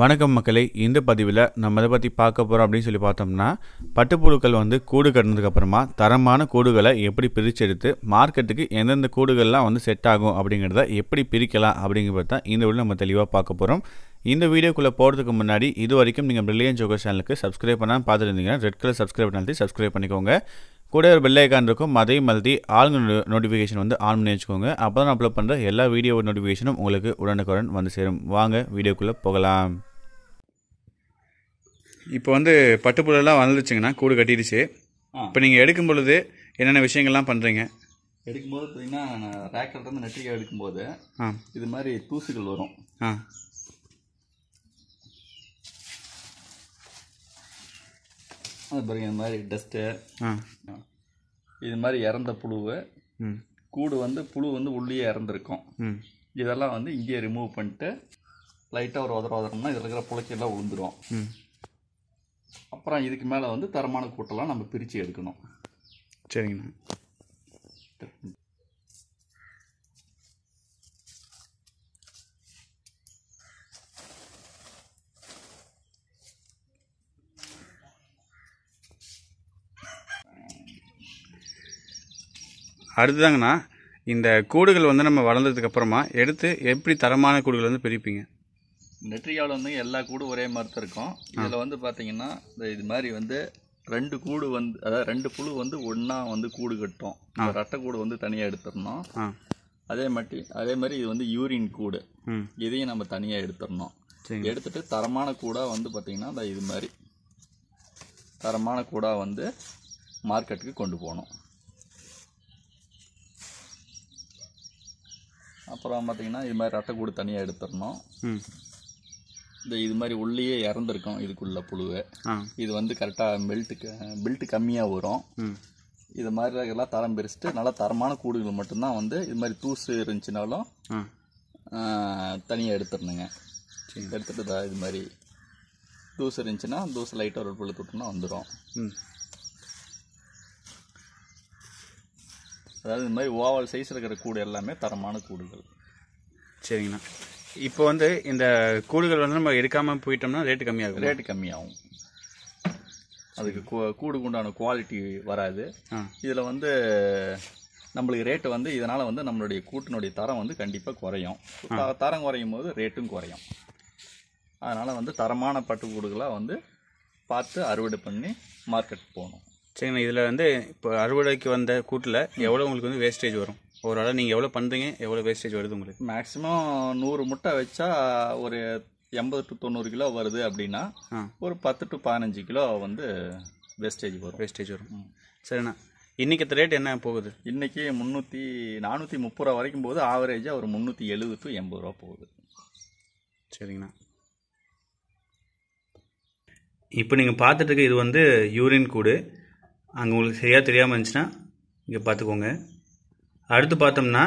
வணக்கம் மக்களை இந்த பதிவில் நம்ம இதை பற்றி பார்க்க போகிறோம் அப்படின்னு சொல்லி பார்த்தோம்னா பட்டுப்புழுக்கள் வந்து கூடு கட்டினதுக்கப்புறமா தரமான கூடுகளை எப்படி எடுத்து மார்க்கெட்டுக்கு எந்தெந்த கூடுகள்லாம் வந்து செட் ஆகும் அப்படிங்கிறத எப்படி பிரிக்கலாம் அப்படிங்கிறத தான் இந்த வீடியோ நம்ம தெளிவாக பார்க்க போகிறோம் இந்த வீடியோக்குள்ளே போகிறதுக்கு முன்னாடி இது வரைக்கும் நீங்கள் பிரில்லியன் ஜோகர் சேனலுக்கு சப்ஸ்கிரைப் பண்ணாமல் பார்த்துருந்தீங்கன்னா ரெட் கலர் சப்ஸ்கிரைப் பண்ணி சப்ஸ்கிரைப் பண்ணிக்கோங்க கூட ஒரு பெல்லைக்கான் இருக்கும் மதை மல்தி ஆளுங்க நோட்டிஃபிகேஷன் வந்து ஆன் பண்ணி வச்சுக்கோங்க அப்போ தான் அப்லோட் பண்ணுற எல்லா வீடியோ நோட்டிஃபிகேஷனும் உங்களுக்கு உடனுக்குடன் வந்து சேரும் வாங்க வீடியோக்குள்ளே போகலாம் இப்போ வந்து பட்டுப்புலெல்லாம் வந்துருச்சுங்கண்ணா கூடு கட்டிடுச்சு இப்போ நீங்கள் எடுக்கும் பொழுது என்னென்ன விஷயங்கள்லாம் பண்ணுறீங்க எடுக்கும்போது பார்த்தீங்கன்னா நான் ரேக்கர்லேருந்து நெட்டிக்காய் எடுக்கும்போது இது மாதிரி தூசுகள் வரும் அது பாருங்க இந்த மாதிரி டஸ்ட்டு இது மாதிரி இறந்த புழுவு கூடு வந்து புழு வந்து உள்ளே இறந்துருக்கும் இதெல்லாம் வந்து இங்கேயே ரிமூவ் பண்ணிட்டு லைட்டாக ஒரு உதற உதறோம்னா இதில் இருக்கிற புழைச்செல்லாம் விழுந்துடும் அப்புறம் இதுக்கு மேலே வந்து தரமான கூட்டெல்லாம் நம்ம பிரித்து எடுக்கணும் சரிங்கண்ணா அடுத்ததாங்கண்ணா இந்த கூடுகள் வந்து நம்ம வளர்ந்ததுக்கு அப்புறமா எடுத்து எப்படி தரமான கூடுகள் வந்து பிரிப்பீங்க நெற்றியாவில் வந்து எல்லா கூடும் ஒரே மாதிரி இருக்கும் இதில் வந்து பார்த்தீங்கன்னா இது மாதிரி வந்து ரெண்டு கூடு வந்து அதாவது ரெண்டு புழு வந்து ஒன்றா வந்து கூடு கட்டும் ரட்டை கூடு வந்து தனியாக எடுத்துடணும் அதே மாதிரி அதே மாதிரி இது வந்து யூரின் கூடு இதையும் நம்ம தனியாக எடுத்துடணும் எடுத்துட்டு தரமான கூடாக வந்து இந்த இது மாதிரி தரமான கூடாக வந்து மார்க்கெட்டுக்கு கொண்டு போகணும் அப்புறம் பார்த்தீங்கன்னா இது மாதிரி கூடு தனியாக எடுத்துடணும் இந்த இது மாதிரி உள்ளேயே இறந்துருக்கும் இதுக்குள்ள புழுவை இது வந்து கரெக்டாக பெல்ட்டு பெல்ட்டு கம்மியாக வரும் இது மாதிரி எல்லாம் தரம் பிரிச்சுட்டு நல்லா தரமான கூடுகள் மட்டும்தான் வந்து இது மாதிரி தூசு இருந்துச்சுனாலும் தனியாக எடுத்துடணுங்க தான் இது மாதிரி தூசு இருந்துச்சுன்னா தூசு லைட்டாக ஒரு புழு தொட்டுனா வந்துடும் அதாவது இந்த மாதிரி ஓவல் சைஸில் இருக்கிற கூடு எல்லாமே தரமான கூடுகள் சரிங்கண்ணா இப்போ வந்து இந்த கூடுகள் வந்து நம்ம எடுக்காமல் போயிட்டோம்னா ரேட்டு கம்மியாகும் ரேட்டு கம்மியாகும் அதுக்கு கூடு உண்டான குவாலிட்டி வராது இதில் வந்து நம்மளுக்கு ரேட்டு வந்து இதனால் வந்து நம்மளுடைய கூட்டினுடைய தரம் வந்து கண்டிப்பாக குறையும் தரம் குறையும் போது ரேட்டும் குறையும் அதனால் வந்து தரமான பட்டுக்கூடுகளாக வந்து பார்த்து அறுவடை பண்ணி மார்க்கெட் போகணும் சரிங்களா இதில் வந்து இப்போ அறுவடைக்கு வந்த கூட்டில் எவ்வளோ உங்களுக்கு வந்து வேஸ்டேஜ் வரும் ஓரளவு நீங்கள் எவ்வளோ பண்ணுறீங்க எவ்வளோ வேஸ்டேஜ் வருது உங்களுக்கு மேக்ஸிமம் நூறு முட்டை வச்சா ஒரு எண்பது டு தொண்ணூறு கிலோ வருது அப்படின்னா ஒரு பத்து டு பதினஞ்சு கிலோ வந்து வேஸ்டேஜ் வரும் வேஸ்டேஜ் வரும் சரிண்ணா இன்றைக்கி ரேட் என்ன போகுது இன்றைக்கி முந்நூற்றி நானூற்றி முப்பது ரூபா வரைக்கும் போது ஆவரேஜாக ஒரு முந்நூற்றி எழுபது டு எண்பது ரூபா போகுது சரிங்கண்ணா இப்போ நீங்கள் பார்த்துட்டு இது வந்து யூரின் கூடு அங்கே உங்களுக்கு சரியாக தெரியாமல் இருந்துச்சுன்னா இங்கே பார்த்துக்கோங்க அடுத்து பார்த்தோம்னா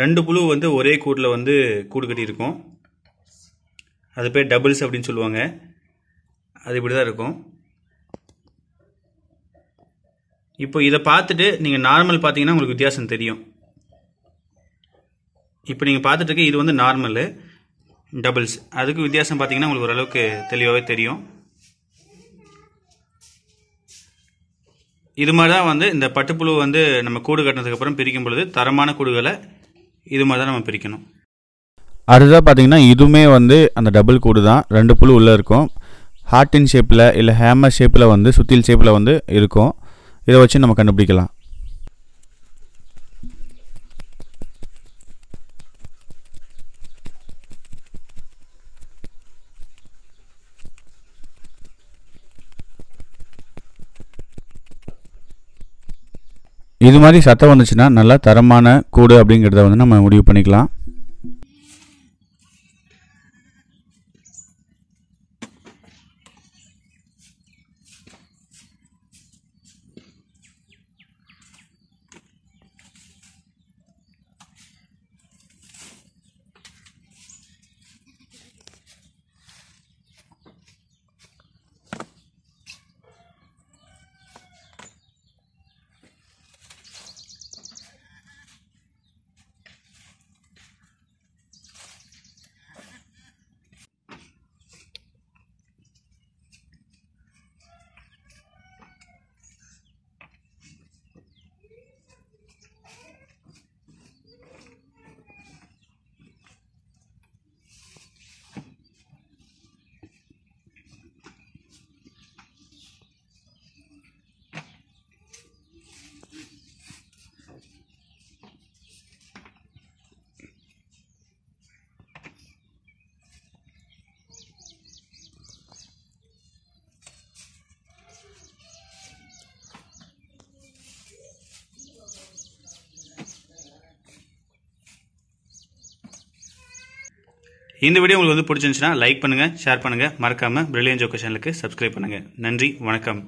ரெண்டு புழு வந்து ஒரே கூட்டில் வந்து கூடு கட்டியிருக்கோம் அது பேர் டபுள்ஸ் அப்படின்னு சொல்லுவாங்க அது இப்படி தான் இருக்கும் இப்போ இதை பார்த்துட்டு நீங்கள் நார்மல் பார்த்தீங்கன்னா உங்களுக்கு வித்தியாசம் தெரியும் இப்போ நீங்கள் பார்த்துட்டு இது வந்து நார்மலு டபுள்ஸ் அதுக்கு வித்தியாசம் பார்த்தீங்கன்னா உங்களுக்கு ஓரளவுக்கு தெளிவாகவே தெரியும் இது மாதிரி தான் வந்து இந்த பட்டுப்புழு வந்து நம்ம கூடு கட்டினதுக்கப்புறம் பிரிக்கும் பொழுது தரமான கூடுகளை இது மாதிரி தான் நம்ம பிரிக்கணும் அடுத்ததாக பார்த்தீங்கன்னா இதுவுமே வந்து அந்த டபுள் கூடு தான் ரெண்டு புழு உள்ளே இருக்கும் ஹார்டின் ஷேப்பில் இல்லை ஹேமர் ஷேப்பில் வந்து சுத்தியல் ஷேப்பில் வந்து இருக்கும் இதை வச்சு நம்ம கண்டுபிடிக்கலாம் இது மாதிரி சத்தம் வந்துச்சுன்னா நல்லா தரமான கூடு அப்படிங்கிறத வந்து நம்ம முடிவு பண்ணிக்கலாம் இந்த வீடியோ உங்களுக்கு வந்து பிடிச்சிருந்துச்சுன்னா லைக் பண்ணுங்கள் ஷேர் பண்ணுங்கள் மறக்காமல் பிரில்லியன் ஜோக்கர் சேனலுக்கு சப்ஸ்கிரைப் பண்ணுங்கள் நன்றி வணக்கம்